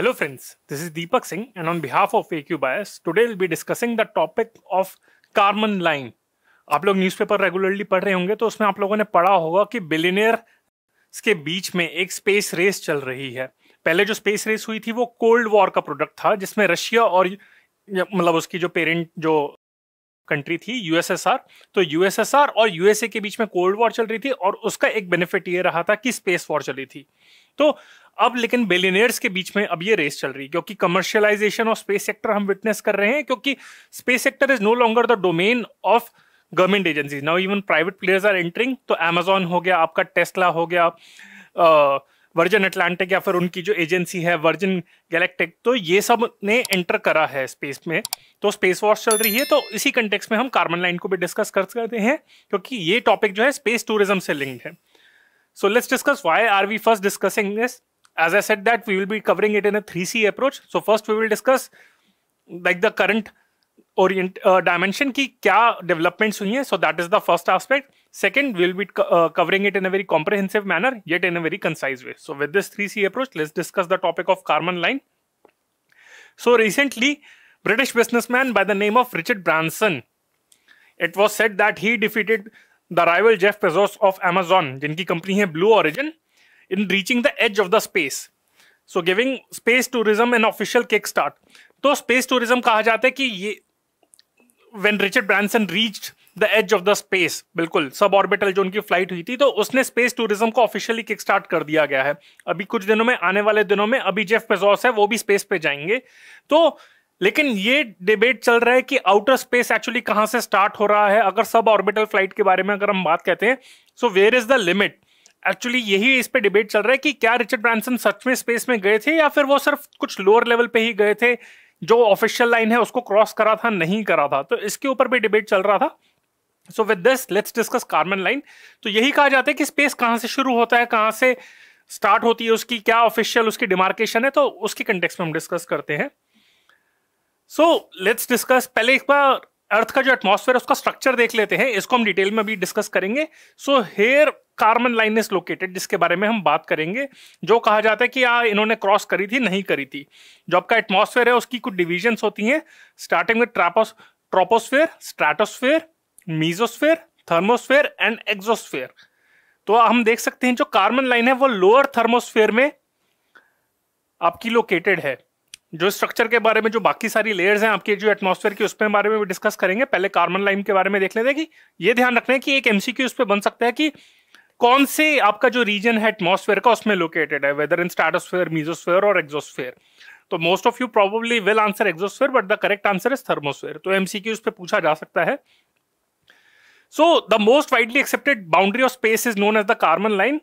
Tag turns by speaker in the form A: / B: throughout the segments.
A: Hello friends, this is Deepak Singh and on behalf of AQ Bias, today we'll be discussing the topic of Karman line आप लोग newspaper regularly पढ़ रहे होंगे तो उसमें आप लोगों ने पढ़ा होगा कि बिलियनियर के बीच में एक स्पेस रेस चल रही है पहले जो स्पेस रेस हुई थी वो कोल्ड वॉर का प्रोडक्ट था जिसमें रशिया और मतलब उसकी जो पेरेंट जो कंट्री थी यूएसएसआर तो यूएसएसआर और यूएसए के बीच में कोल्ड वॉर चल रही थी और उसका एक बेनिफिट ये रहा था कि स्पेस वॉर चली थी तो अब लेकिन बिलियनियर्स के बीच में अब ये रेस चल रही है क्योंकि कमर्शियलाइजेशन ऑफ स्पेस सेक्टर हम विटनेस कर रहे हैं क्योंकि space sector is no longer the domain of government agencies now even private players are entering तो अमेजोन हो गया आपका टेस्ला हो गया वर्जन अटलांटिक या फिर उनकी जो एजेंसी है वर्जन गैलेक्टिक तो ये सब ने एंटर करा है स्पेस में तो स्पेस वॉश चल रही है तो इसी कंटेक्स में हम कार्बन लाइन को भी डिस्कस कर सकते हैं क्योंकि ये टॉपिक जो है स्पेस टूरिज्म से लिंक्ड है so let's discuss why are we first discussing this as I said that we will be covering it in a 3C approach. So first we will discuss like the current orient uh, dimension ki kya developments hui hai. So that is the first aspect. Second, we'll be co uh, covering it in a very comprehensive manner, yet in a very concise way. So with this 3C approach, let's discuss the topic of carbon line. So recently, British businessman by the name of Richard Branson, it was said that he defeated the rival Jeff Bezos of Amazon, jinki company hai Blue Origin. Reaching the edge of the space so giving space tourism an official kick start तो space tourism कहा जाता है कि ये when Richard Branson reach the edge of the space बिल्कुल sub orbital जो उनकी flight हुई थी तो उसने स्पेस टूरिज्म को ऑफिशियली किक स्टार्ट कर दिया गया है अभी कुछ दिनों में आने वाले दिनों में अभी जेफ पेजॉस है वो भी स्पेस पे जाएंगे तो लेकिन ये डिबेट चल रहा है कि आउटर स्पेस एक्चुअली कहाँ से स्टार्ट हो रहा है अगर सब ऑर्बिटल फ्लाइट के बारे में अगर हम बात कहते हैं so where is the limit actually यही इस पे डिबेट चल रहा है कि क्या रिचर्ड ब्रांसन सच में स्पेस में गए थे या फिर वो सिर्फ कुछ लोअर लेवल पे ही गए थे जो ऑफिशियल लाइन है उसको क्रॉस करा था नहीं करा था तो इसके ऊपर भी डिबेट चल रहा था so with this let's discuss carbon line तो यही कहा जाता है कि स्पेस कहाँ से शुरू होता है कहाँ से स्टार्ट होती है उसकी क्या ऑफिशियल उसकी डिमार्केशन है तो उसके कंटेक्स में हम डिस्कस करते हैं सो लेट्स डिस्कस पहले एक बार अर्थ का जो एटमोसफेयर उसका स्ट्रक्चर देख लेते हैं इसको हम डिटेल में भी डिस्कस करेंगे so here carbon line is located जिसके बारे में हम बात करेंगे जो कहा जाता है कि आ, हाँ, इन्होंने क्रॉस करी थी नहीं करी थी जो आपका एटमोसफेयर है उसकी कुछ डिविजन्स होती हैं स्टार्टिंग विद ट्रापोस troposphere stratosphere mesosphere thermosphere and exosphere तो हम देख सकते हैं जो कार्बन लाइन है वो लोअर थर्मोस्फेयर में आपकी लोकेटेड है जो स्ट्रक्चर के बारे में जो बाकी सारी लेयर्स हैं आपके जो एटमॉस्फेयर की उसमें बारे में भी डिस्कस करेंगे पहले कार्बन लाइन के बारे में देख लेते हैं कि ये ध्यान रखना है कि एक एमसीक्यू उस पर बन सकता है कि कौन से आपका जो रीजन है एटमोसफेयर का उसमें लोकेटेड है वेदर इन स्ट्रेटोस्फेयर मीजोस्फेयर और एक्जोस्फेयर तो most of you probably will answer exosphere but the correct answer is thermosphere तो एमसीक्यू उस पर पूछा जा सकता है so the most widely accepted boundary of space is known as the carbon line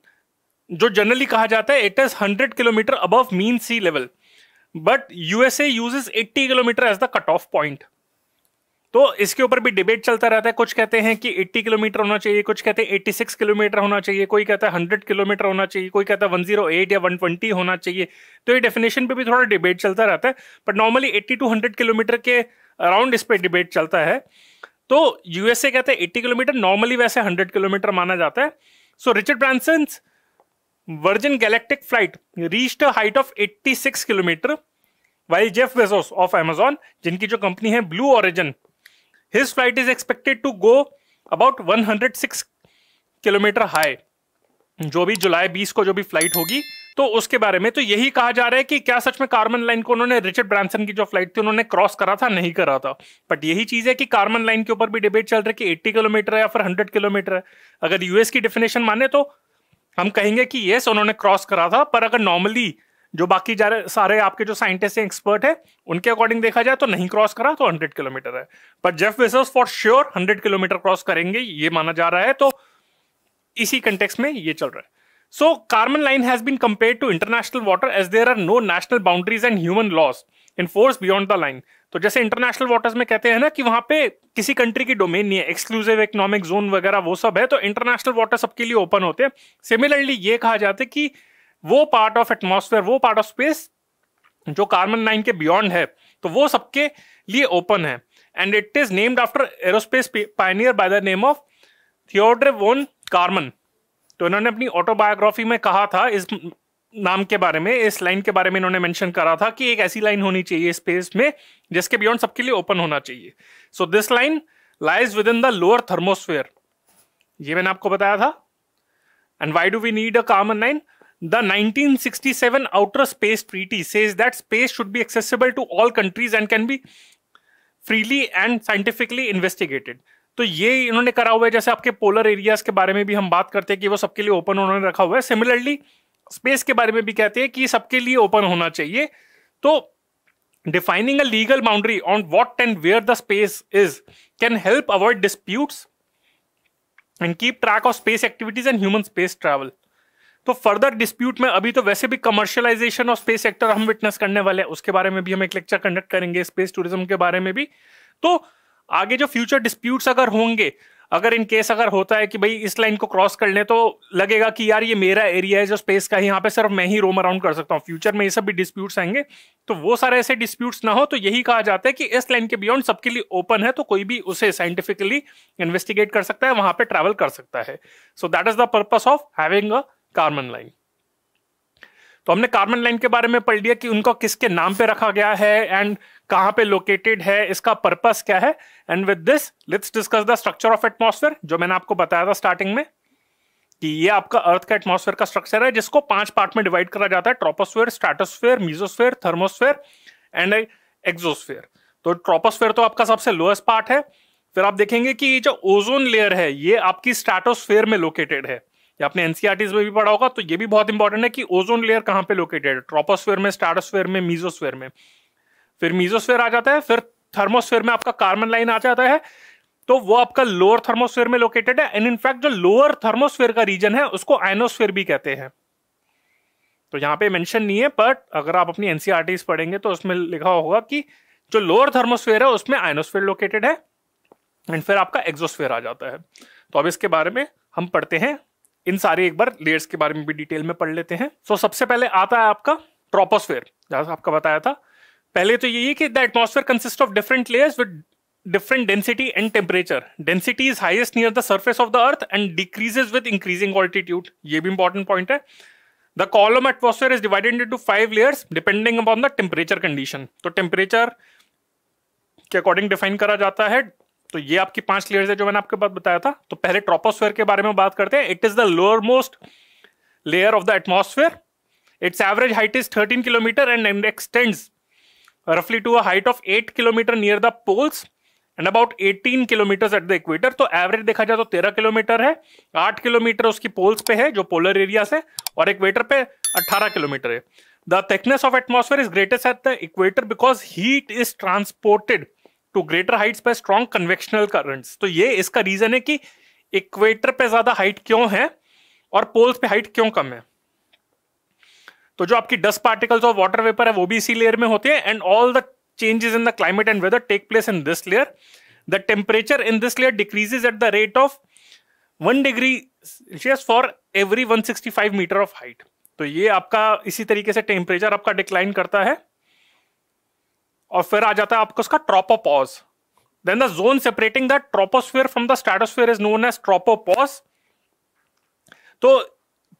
A: जो जनरली कहा जाता है it is hundred kilometre above mean sea level but USA use is eighty kilometre as the cut off point तो इसके ऊपर भी debate चलता रहता है कुछ कहते हैं कि 80 किलोमीटर होना चाहिए कुछ कहते हैं 86 किलोमीटर होना चाहिए कोई कहता है 100 किलोमीटर होना चाहिए कोई कहता है 108 या 120 होना चाहिए तो ये डेफिनेशन पे भी थोड़ा डिबेट चलता रहता है बट नॉर्मली 80 टू 100 किलोमीटर के अराउंड इस पर डिबेट चलता है तो यूएसए कहते हैं एट्टी किलोमीटर नॉर्मली वैसे हंड्रेड किलोमीटर माना जाता है so Richard Branson Virgin Galactic flight reached height of 86 kilometre while Jeff Bezos of Amazon जिनकी जो कंपनी है Blue Origin His flight is expected to go about 106 kilometre high जो भी जुलाई 20 को जो भी फ्लाइट होगी तो उसके बारे में तो यही कहा जा रहा है कि क्या सच में कार्बन लाइन को उन्होंने रिचर्ड ब्रांसन की जो फ्लाइट थी उन्होंने क्रॉस करा था नहीं करा था बट यही चीज है कि कार्बन लाइन के ऊपर भी डिबेट चल रही है कि 80 किलोमीटर है या फिर 100 किलोमीटर है अगर यूएस की डेफिनेशन माने तो हम कहेंगे कि यस उन्होंने क्रॉस करा था पर अगर नॉर्मली जो बाकी जा रहे सारे आपके जो साइंटिस्ट हैं एक्सपर्ट हैं उनके अकॉर्डिंग देखा जाए तो नहीं क्रॉस करा तो हंड्रेड किलोमीटर है पर Jeff Bezos for sure hundred kilometre cross करेंगे ये माना जा रहा है तो इसी कंटेक्स में ये चल रहा है so carbon line has been compare to international water as there are no national boundaries and human laws in force beyond the line तो जैसे इंटरनेशनल वाटर्स में कहते हैं ना कि वहां पे किसी कंट्री की डोमेन नहीं है एक्सक्लूसिव इकोनॉमिक जोन वगैरह वो सब है तो इंटरनेशनल वाटर सबके लिए ओपन होते हैं सिमिलरली ये कहा जाता है कि वो पार्ट ऑफ एटमोसफेयर वो पार्ट ऑफ स्पेस जो कार्बन नाइन के बियॉन्ड है तो वो सबके लिए ओपन है and it is named after aerospace pioneer by the name of Theodore von Karman तो इन्होंने अपनी ऑटोबायोग्राफी में कहा था इस नाम के बारे में इस लाइन के बारे में इन्होंने मेंशन करा था कि एक ऐसी लाइन होनी चाहिए स्पेस में जिसके बियॉन्ड सबके लिए ओपन होना चाहिए so this line lies within the lower thermosphere ये मैंने आपको बताया था and why do we need a carbon line The 1967 Outer Space Treaty says that space should be accessible to all countries and can be freely and scientifically investigated तो ये इन्होंने करा हुआ है जैसे आपके पोलर एरियाज के बारे में भी हम बात करते हैं कि वो सबके लिए ओपन उन्होंने रखा हुआ है सिमिलरली स्पेस के बारे में भी कहते हैं कि सबके लिए ओपन होना चाहिए तो defining a legal boundary on what and where the space is can help avoid disputes and keep track of space activities and human space travel तो फर्दर डिस्प्यूट में अभी तो वैसे भी कमर्शियलाइजेशन ऑफ स्पेस सेक्टर हम witness करने वाले हैं उसके बारे में भी हम एक लेक्चर कंडक्ट करेंगे स्पेस टूरिज्म के बारे में भी तो आगे जो फ्यूचर डिस्प्यूट्स अगर होंगे अगर इन केस अगर होता है कि भाई इस लाइन को क्रॉस कर लें तो लगेगा कि यार ये मेरा एरिया है जो स्पेस का है यहाँ पे सिर्फ मैं ही रोम अराउंड कर सकता हूँ फ्यूचर में ये सब भी डिस्प्यूट्स आएंगे तो वो सारे ऐसे डिस्प्यूट्स ना हो तो यही कहा जाता है कि इस लाइन के बियॉन्ड सबके लिए ओपन है तो कोई भी उसे साइंटिफिकली इन्वेस्टिगेट कर सकता है वहां पर ट्रैवल कर सकता है so that is the purpose of having a carbon line तो हमने कार्बन लाइन के बारे में पढ़ लिया कि उनको किसके नाम पे रखा गया है एंड कहाँ पे लोकेटेड है इसका पर्पस क्या है and with this let's discuss the structure of atmosphere जो मैंने आपको बताया था स्टार्टिंग में कि ये आपका अर्थ का एटमॉस्फेयर का स्ट्रक्चर है जिसको पांच पार्ट में डिवाइड करा जाता है troposphere stratosphere mesosphere thermosphere and exosphere तो ट्रोपोस्फेयर तो आपका सबसे लोएस्ट पार्ट है फिर आप देखेंगे कि जो ओजोन लेयर है ये आपकी स्ट्रेटोस्फेयर में लोकेटेड है या आपने एनसीआरटीज e में भी पढ़ा होगा तो ये भी बहुत इंपॉर्टेंट है कि ओजोन लेयर कहाँ पे लोकेटेड है ट्रोपोस्फेयर में स्टार्टोस्फेयर में मीजोस्फेयर में फिर मीजोस्फेयर आ जाता है फिर थर्मोस्फेयर में आपका कार्बन लाइन आ जाता है तो वो आपका लोअर थर्मोस्फेयर में लोकेटेड है एंड इनफैक्ट जो लोअर थर्मोस्फेयर का रीजन है उसको आइनोस्फेयर भी कहते हैं तो यहाँ पे मेंशन नहीं है बट अगर आप अपनी एनसीआरटीज e पढ़ेंगे तो उसमें लिखा होगा कि जो लोअर थर्मोस्फेयर है उसमें आइनोस्फेयर लोकेटेड है एंड फिर आपका एग्जोस्फेयर आ जाता है तो अब इसके बारे में हम पढ़ते हैं इन सारे एक बार लेयर्स के बारे में भी डिटेल में पढ़ लेते हैं सो so, सबसे पहले आता है आपका ट्रोपोस्फेयर जहां आपका बताया था पहले तो यही कि the atmosphere consist of different layers with different density and temperature density is highest near the surface of the earth and decreases with increasing altitude ये भी इंपॉर्टेंट पॉइंट है the column atmosphere is divided into five layers depending upon the temperature condition तो temperature के according define करा जाता है तो ये आपकी पांच लेयर्स है जो मैंने आपके बाद बताया था तो पहले ट्रोपोस्फेयर के बारे में बात करते हैं it is the lowermost layer of the atmosphere its average height is thirteen kilometre and extends रफली to a height of eight kilometre near the poles and about eighteen kilometre at the equator तो average देखा जाए तो तेरह kilometre है आठ kilometre उसकी poles पे है जो पोलर एरिया से और इक्वेटर पे अट्ठारह किलोमीटर है the thickness of atmosphere is greatest at the equator because heat is transported to greater heights by strong convectional currents तो ये इसका रीजन है कि इक्वेटर पे ज्यादा हाइट क्यों है और पोल्स पे हाइट क्यों कम है तो जो आपकी डस्ट पार्टिकल्स और वाटर वेपर है वो भी इसी लेयर में होते हैं and all the changes in the climate and weather take place in this layer. The temperature in this layer decreases at the rate of 1 degree Celsius for every 165 metre of height तो ये आपका इसी तरीके से temperature आपका decline करता है और फिर आ जाता है आपको उसका tropopause then the zone separating the troposphere from the stratosphere is known as tropopause तो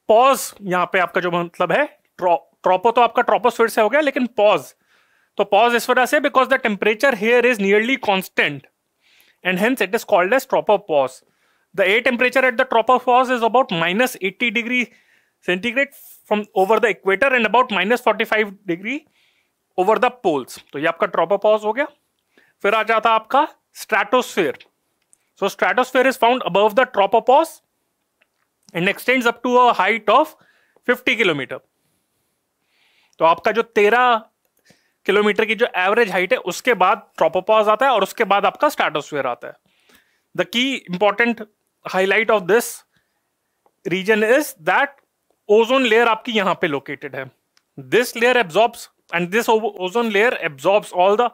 A: पॉज यहां पे आपका जो मतलब है ट्रोपो तो आपका ट्रोपोस्फेयर से हो गया लेकिन पॉज तो पॉज इस वजह से because the temperature here is nearly constant and hence it is called as tropopause the a temperature at the tropopause is about minus eighty degree centigrade over the equator and about minus forty five degree over the poles तो ये आपका tropopause हो गया फिर आ जाता आपका stratosphere so stratosphere is found above the tropopause and extends up to a height of 50 kilometre तो आपका जो 13 किलोमीटर की जो एवरेज हाइट है उसके बाद ट्रोपोपॉज आता है और उसके बाद आपका स्ट्रेटोस्फेयर आता है द की important highlight of this region is that ozone layer आपकी यहां पे लोकेटेड है this layer absorbs and this ozone layer absorbs all the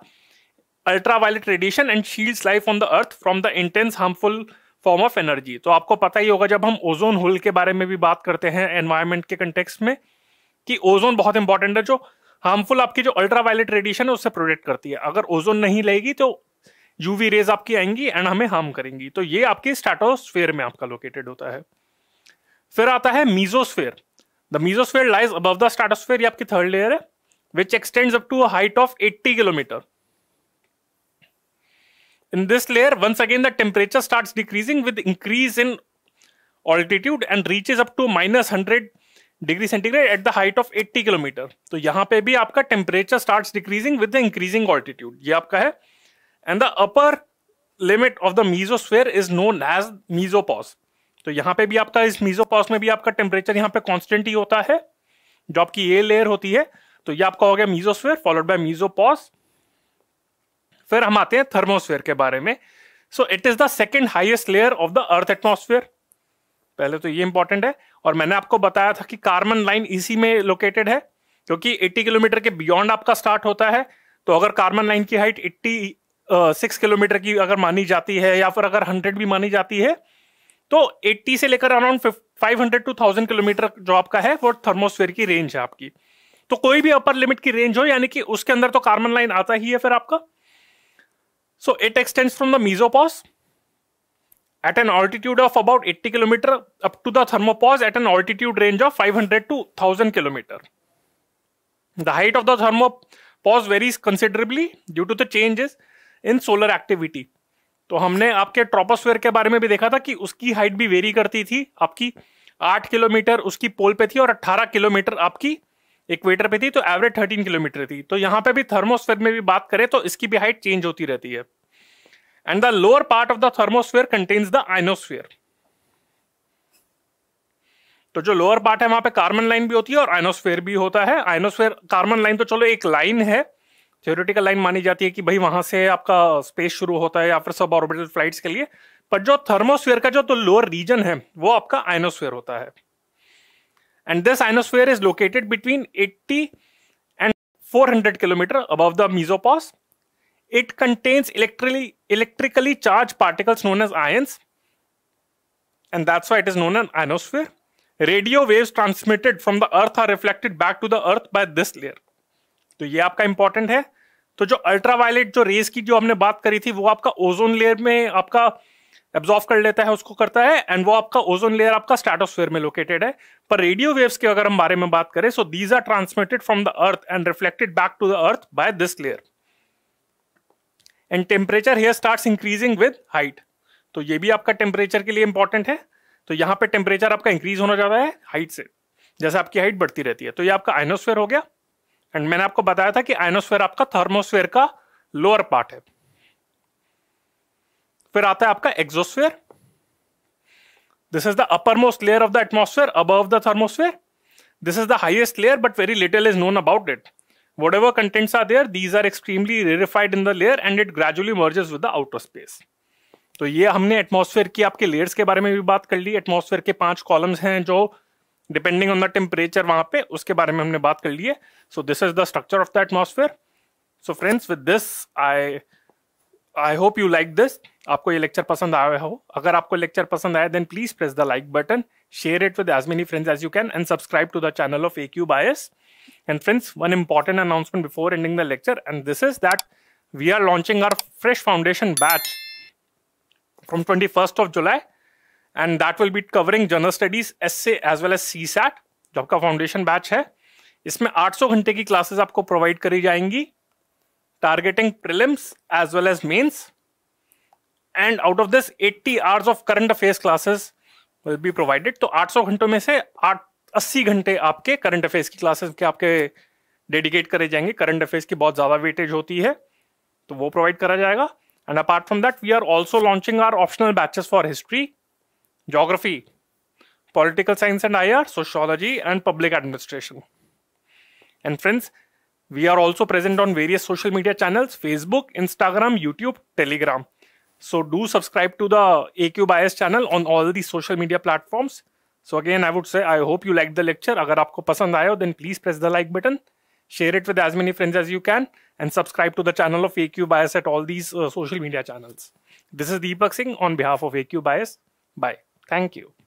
A: ultraviolet radiation and shields life on the earth from the intense harmful form of energy तो आपको पता ही होगा जब हम ओजोन होल के बारे में भी बात करते हैं एनवायरमेंट के कंटेक्स में कि ओजोन बहुत इंपॉर्टेंट है जो हार्मफुल आपकी जो अल्ट्रावायलेट रेडिएशन है उससे प्रोटेक्ट करती है अगर ओजोन नहीं लेगी तो यूवी रेज आपकी आएंगी एंड हमें हार्म करेंगी तो ये आपकी स्टैटोस्फेयर में आपका लोकेटेड होता है फिर आता है mesosphere the mesosphere lies above the stratosphere ये आपकी थर्ड लेयर है which extends up to a height of 80 kilometer. In this layer, once again the temperature starts decreasing with increase in altitude and reaches up to minus 100 degree centigrade at the height of 80 kilometre तो यहाँ पे भी आपका temperature starts decreasing with the increasing altitude ये आपका है and the upper limit of the mesosphere is known as mesopause तो यहाँ पे भी आपका इस मीजोपॉस में भी आपका टेम्परेचर यहाँ पे कॉन्स्टेंट ही होता है जो आपकी ये लेयर होती है तो ये आपका हो गया मीजोस्फेयर फॉलोड बाय मीजोपॉज फिर हम आते हैं थर्मोस्फेयर के बारे में so it is the second highest layer of the earth atmosphere पहले तो ये इंपॉर्टेंट है और मैंने आपको बताया था कि कार्बन लाइन इसी में लोकेटेड है क्योंकि 80 किलोमीटर के बियॉन्ड आपका स्टार्ट होता है तो अगर कार्बन लाइन की हाइट 86 सिक्स किलोमीटर की अगर मानी जाती है या फिर अगर 100 भी मानी जाती है तो 80 से लेकर अराउंड 500 टू 1000 किलोमीटर जो आपका है वो थर्मोस्फेयर की रेंज है आपकी तो कोई भी अपर लिमिट की रेंज हो यानी कि उसके अंदर तो कार्बन लाइन आता ही है फिर आपका so it extends from the mesopause at an altitude of about 80 kilometre up to the thermopause at an altitude range of 500 to 1000 kilometre the height of the thermopause varies considerably due to the changes in solar activity तो हमने आपके troposphere के बारे में भी देखा था कि उसकी हाइट भी वेरी करती थी आपकी 8 किलोमीटर उसकी पोल पे थी और 18 किलोमीटर आपकी इक्वेटर पे थी तो एवरेज थर्टीन किलोमीटर थी तो यहाँ पे भी थर्मोस्फेयर में भी बात करें तो इसकी भी हाइट चेंज होती रहती है and the lower part of the thermosphere contains the ionosphere तो जो लोअर पार्ट है वहां पे कार्बन लाइन भी होती है और आइनोस्फेयर भी होता है आइनोस्फेयर कार्बन लाइन तो चलो एक लाइन है थियोरिटिकल लाइन मानी जाती है कि भाई वहां से आपका स्पेस शुरू होता है या फिर सब ऑर्बिटल फ्लाइट्स के लिए पर जो थर्मोस्फेयर का जो तो लोअर रीजन है वो आपका आइनोस्फेयर होता है and this ionosphere is located between 80 and 400 km above the mesopause. It contains electrically, electrically charged particles known as ions, and that's why it is known as ionosphere. Radio waves transmitted from the earth are reflected back to the earth by this layer. तो ये आपका important है तो जो ultraviolet जो raise की जो हमने बात करी थी वो आपका ओजोन लेयर में आपका एब्जॉर्व कर लेता है उसको करता है एंड वो आपका ओजोन लेयर आपका स्ट्रेटोस्फेयर में लोकेटेड है पर रेडियो वेव्स के अगर हम बारे में बात करें so these are transmitted from the earth and reflected back to the earth by this layer and temperature here start increasing with height तो ये भी आपका टेम्परेचर के लिए इंपॉर्टेंट है तो यहाँ पे टेम्परेचर आपका इंक्रीज होना ज्यादा है हाइट से जैसे आपकी हाइट बढ़ती रहती है तो ये आपका आइनोस्फेयर हो गया एंड मैंने आपको बताया था कि आइनोस्फेयर आपका थर्मोस्फेयर का लोअर पार्ट है फिर आता है आपका exosphere this is the uppermost layer of the atmosphere above the thermosphere this is the highest layer but very little is known about it ever contents are there these are extremely rarefied in the layer and it gradually merges with the outer space तो ये हमने atmosphere की आपके layers के बारे में भी बात कर ली एटमोस्फेयर के पांच कॉलम्स हैं जो डिपेंडिंग ऑन द टेम्परेचर वहां पे उसके बारे में हमने बात कर ली है so this is the structure of the atmosphere so friends with this I I hope you like this आपको ये लेक्चर पसंद आया हो अगर आपको लेक्चर पसंद आया then please press the like button share it with as many friends as you can and subscribe to the channel of A Q bias and friends one important announcement before ending the lecture and this is that we are launching our fresh foundation batch from twenty first of July and that will be covering general studies as as well as C SAT जो आपका foundation batch है इसमें आठ सौ घंटे की classes आपको provide करी जाएंगी targeting prelims as well as mains and out of this 80 hours of current affairs classes will be provided तो 800 घंटों में से 80 अस्सी घंटे आपके करंट अफेयर्स की क्लासेस के आपके डेडिकेट करे जाएंगे करंट अफेयर्स की बहुत ज़्यादा वेटेज होती है तो वो प्रोवाइड करा जाएगा and apart from that we are also launching our optional batches for history geography political science and I R sociology and public administration and friends we are also present on various social media channels Facebook Instagram YouTube Telegram So do subscribe to the AQ Bias channel on all the social media platforms. So again, I would say I hope you liked the lecture. अगर आपको पसंद आया then please press the like button. Share it with as many friends as you can and subscribe to the channel of AQ Bias at all these uh, social media channels. This is Deepak Singh on behalf of AQ Bias. Bye. Thank you.